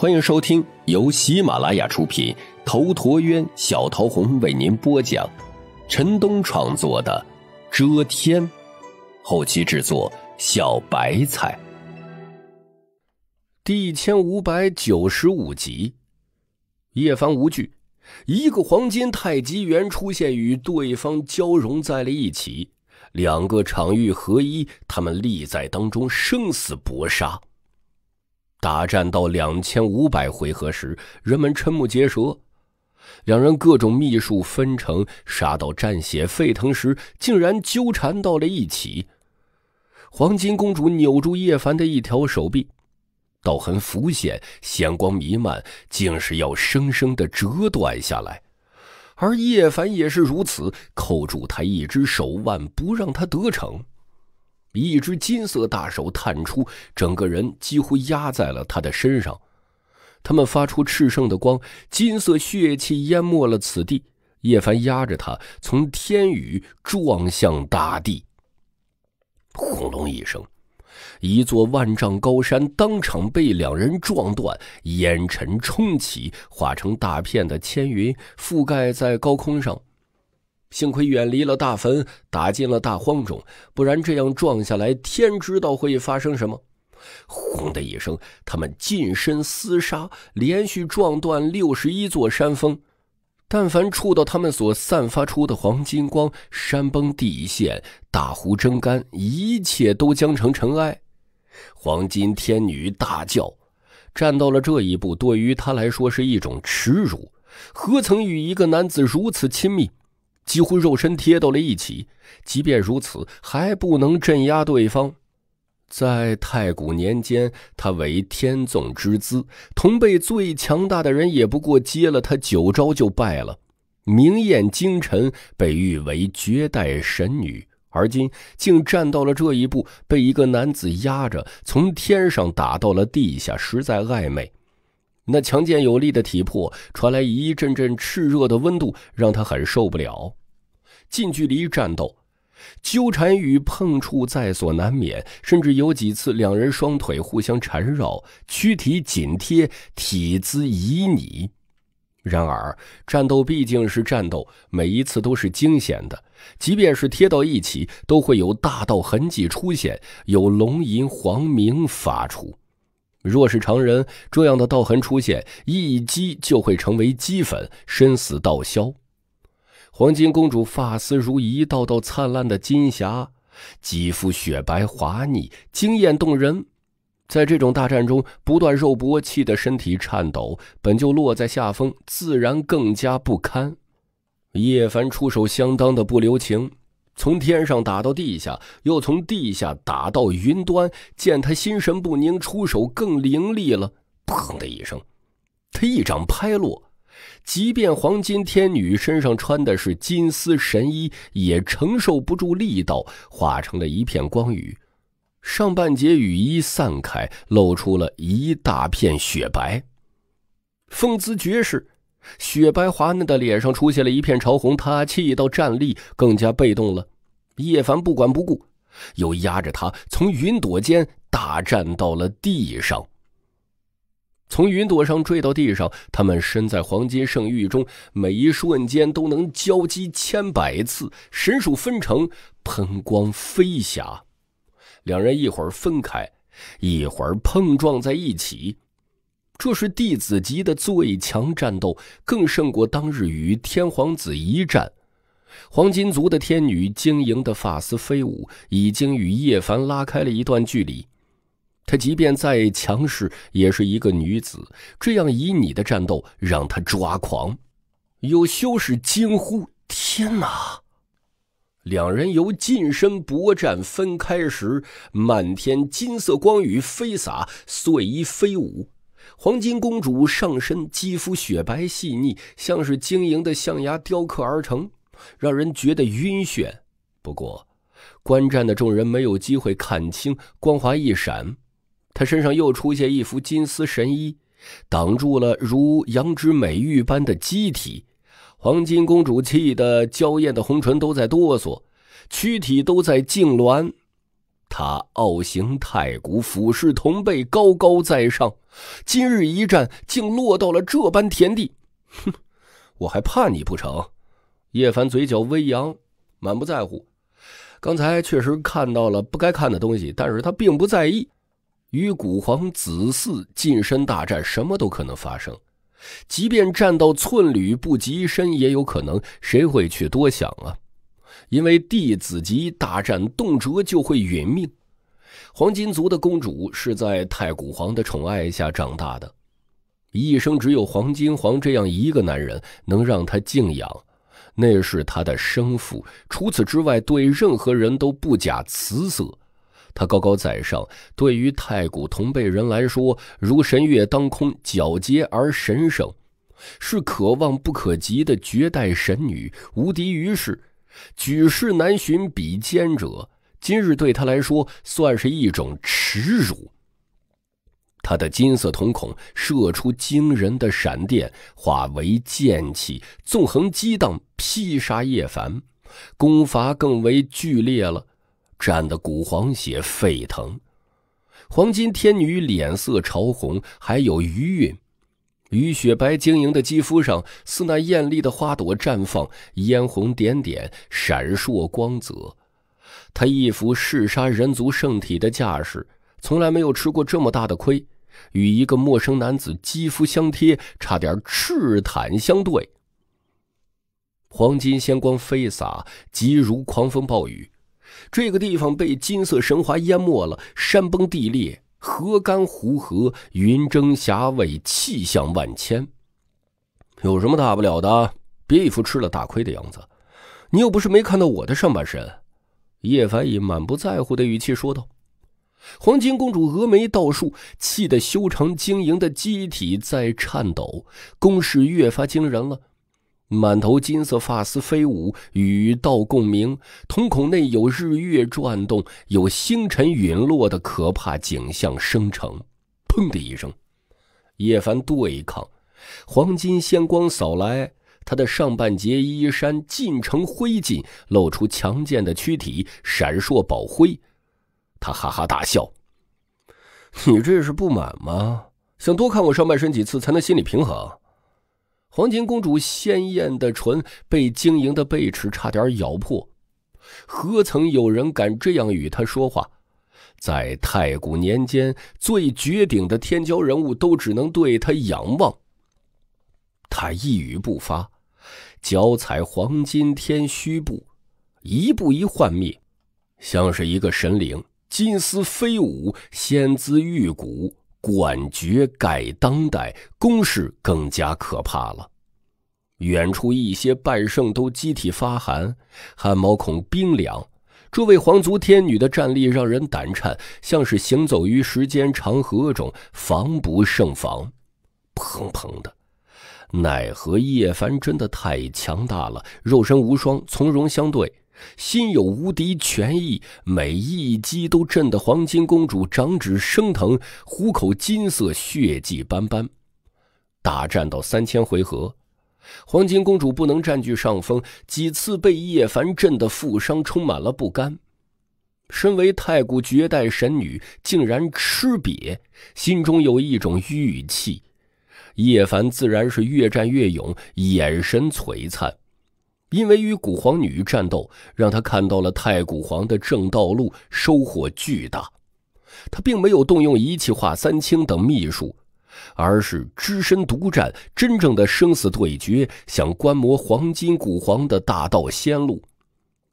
欢迎收听由喜马拉雅出品，头陀渊小桃红为您播讲，陈东创作的《遮天》，后期制作小白菜，第一千五百九十五集。叶凡无惧，一个黄金太极圆出现，与对方交融在了一起，两个场域合一，他们立在当中，生死搏杀。大战到两千五百回合时，人们瞠目结舌。两人各种秘术分成，杀到战血沸腾时，竟然纠缠到了一起。黄金公主扭住叶凡的一条手臂，道痕浮现，仙光弥漫，竟是要生生的折断下来。而叶凡也是如此，扣住他一只手腕，不让他得逞。一只金色大手探出，整个人几乎压在了他的身上。他们发出炽盛的光，金色血气淹没了此地。叶凡压着他，从天宇撞向大地。轰隆一声，一座万丈高山当场被两人撞断，烟尘冲起，化成大片的千云覆盖在高空上。幸亏远离了大坟，打进了大荒中，不然这样撞下来，天知道会发生什么！轰的一声，他们近身厮杀，连续撞断六十一座山峰。但凡触到他们所散发出的黄金光，山崩地陷，大湖蒸干，一切都将成尘埃。黄金天女大叫：“站到了这一步，对于她来说是一种耻辱。何曾与一个男子如此亲密？”几乎肉身贴到了一起，即便如此，还不能镇压对方。在太古年间，她为天纵之姿，同辈最强大的人也不过接了她九招就败了。明艳惊尘被誉为绝代神女，而今竟站到了这一步，被一个男子压着从天上打到了地下，实在暧昧。那强健有力的体魄传来一阵阵炽热的温度，让他很受不了。近距离战斗，纠缠与碰触在所难免，甚至有几次两人双腿互相缠绕，躯体紧贴，体姿旖旎。然而，战斗毕竟是战斗，每一次都是惊险的。即便是贴到一起，都会有大道痕迹出现，有龙吟、黄鸣发出。若是常人，这样的道痕出现，一击就会成为齑粉，身死道消。黄金公主发丝如一道道灿烂的金霞，肌肤雪白滑腻，惊艳动人。在这种大战中不断肉搏，气得身体颤抖，本就落在下风，自然更加不堪。叶凡出手相当的不留情。从天上打到地下，又从地下打到云端。见他心神不宁，出手更凌厉了。砰的一声，他一掌拍落。即便黄金天女身上穿的是金丝神衣，也承受不住力道，化成了一片光雨。上半截雨衣散开，露出了一大片雪白。风姿绝世。雪白滑嫩的脸上出现了一片潮红，他气到站立更加被动了。叶凡不管不顾，又压着他从云朵间大战到了地上。从云朵上坠到地上，他们身在黄金圣域中，每一瞬间都能交击千百次，神鼠分成，喷光飞霞。两人一会儿分开，一会儿碰撞在一起。这是弟子级的最强战斗，更胜过当日与天皇子一战。黄金族的天女晶莹的发丝飞舞，已经与叶凡拉开了一段距离。她即便再强势，也是一个女子。这样以你的战斗，让她抓狂。有修士惊呼：“天哪！”两人由近身搏战分开时，漫天金色光雨飞洒，碎衣飞舞。黄金公主上身肌肤雪白细腻，像是晶莹的象牙雕刻而成，让人觉得晕眩。不过，观战的众人没有机会看清。光华一闪，她身上又出现一副金丝神衣，挡住了如羊脂美玉般的肌体。黄金公主气得娇艳的红唇都在哆嗦，躯体都在痉挛。他傲行太古，俯视同辈，高高在上。今日一战，竟落到了这般田地。哼，我还怕你不成？叶凡嘴角微扬，满不在乎。刚才确实看到了不该看的东西，但是他并不在意。与古皇子嗣近身大战，什么都可能发生。即便战到寸缕不及身，也有可能。谁会去多想啊？因为弟子级大战，动辄就会殒命。黄金族的公主是在太古皇的宠爱下长大的，一生只有黄金皇这样一个男人能让她敬仰，那是她的生父。除此之外，对任何人都不假辞色。他高高在上，对于太古同辈人来说，如神月当空，皎洁而神圣，是可望不可及的绝代神女，无敌于世。举世难寻比肩者，今日对他来说算是一种耻辱。他的金色瞳孔射出惊人的闪电，化为剑气纵横激荡，劈杀叶凡，攻伐更为剧烈了，战得古皇血沸腾。黄金天女脸色潮红，还有余韵。于雪白晶莹的肌肤上，似那艳丽的花朵绽放，嫣红点点，闪烁光泽。他一副嗜杀人族圣体的架势，从来没有吃过这么大的亏，与一个陌生男子肌肤相贴，差点赤胆相对。黄金仙光飞洒，急如狂风暴雨，这个地方被金色神华淹没了，山崩地裂。河干湖合，云蒸霞蔚，气象万千。有什么大不了的？别一副吃了大亏的样子。你又不是没看到我的上半身。叶凡以满不在乎的语气说道。黄金公主峨眉倒竖，气得修长晶莹的肌体在颤抖，攻势越发惊人了。满头金色发丝飞舞，与道共鸣，瞳孔内有日月转动，有星辰陨落的可怕景象生成。砰的一声，叶凡对抗，黄金仙光扫来，他的上半截衣衫尽成灰烬，露出强健的躯体，闪烁宝辉。他哈哈大笑：“你这是不满吗？想多看我上半身几次，才能心理平衡？”黄金公主鲜艳的唇被晶莹的贝齿差点咬破，何曾有人敢这样与她说话？在太古年间，最绝顶的天骄人物都只能对她仰望。她一语不发，脚踩黄金天虚步，一步一幻灭，像是一个神灵，金丝飞舞，仙姿玉骨。管觉改当代攻势更加可怕了，远处一些半圣都机体发寒，汗毛孔冰凉。诸位皇族天女的战力让人胆颤，像是行走于时间长河中，防不胜防。砰砰的，奈何叶凡真的太强大了，肉身无双，从容相对。心有无敌权意，每一击都震得黄金公主掌指生疼，虎口金色血迹斑斑。大战到三千回合，黄金公主不能占据上风，几次被叶凡震得负伤，充满了不甘。身为太古绝代神女，竟然吃瘪，心中有一种郁气。叶凡自然是越战越勇，眼神璀璨。因为与古皇女战斗，让他看到了太古皇的正道路，收获巨大。他并没有动用一气化三清等秘术，而是只身独战，真正的生死对决，想观摩黄金古皇的大道仙路。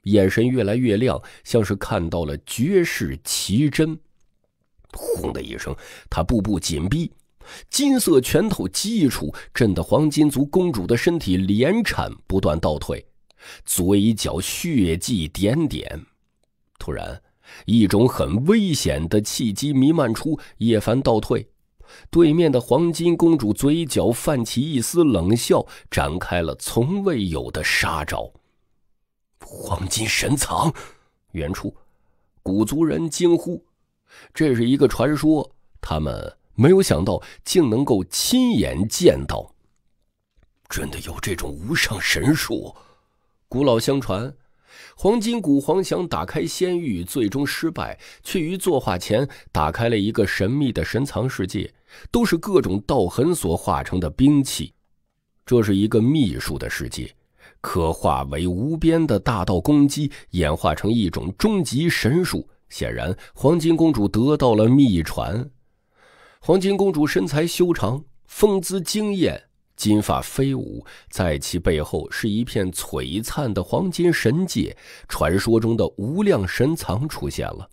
眼神越来越亮，像是看到了绝世奇珍。轰的一声，他步步紧逼。金色拳头击出，震得黄金族公主的身体连产不断倒退，嘴角血迹点点。突然，一种很危险的气机弥漫出，叶凡倒退。对面的黄金公主嘴角泛起一丝冷笑，展开了从未有的杀招——黄金神藏。远处，古族人惊呼：“这是一个传说。”他们。没有想到，竟能够亲眼见到。真的有这种无上神术，古老相传。黄金古皇想打开仙域，最终失败，却于作画前打开了一个神秘的神藏世界，都是各种道痕所化成的兵器。这是一个秘术的世界，可化为无边的大道攻击，演化成一种终极神术。显然，黄金公主得到了秘传。黄金公主身材修长，风姿惊艳，金发飞舞。在其背后，是一片璀璨的黄金神界，传说中的无量神藏出现了。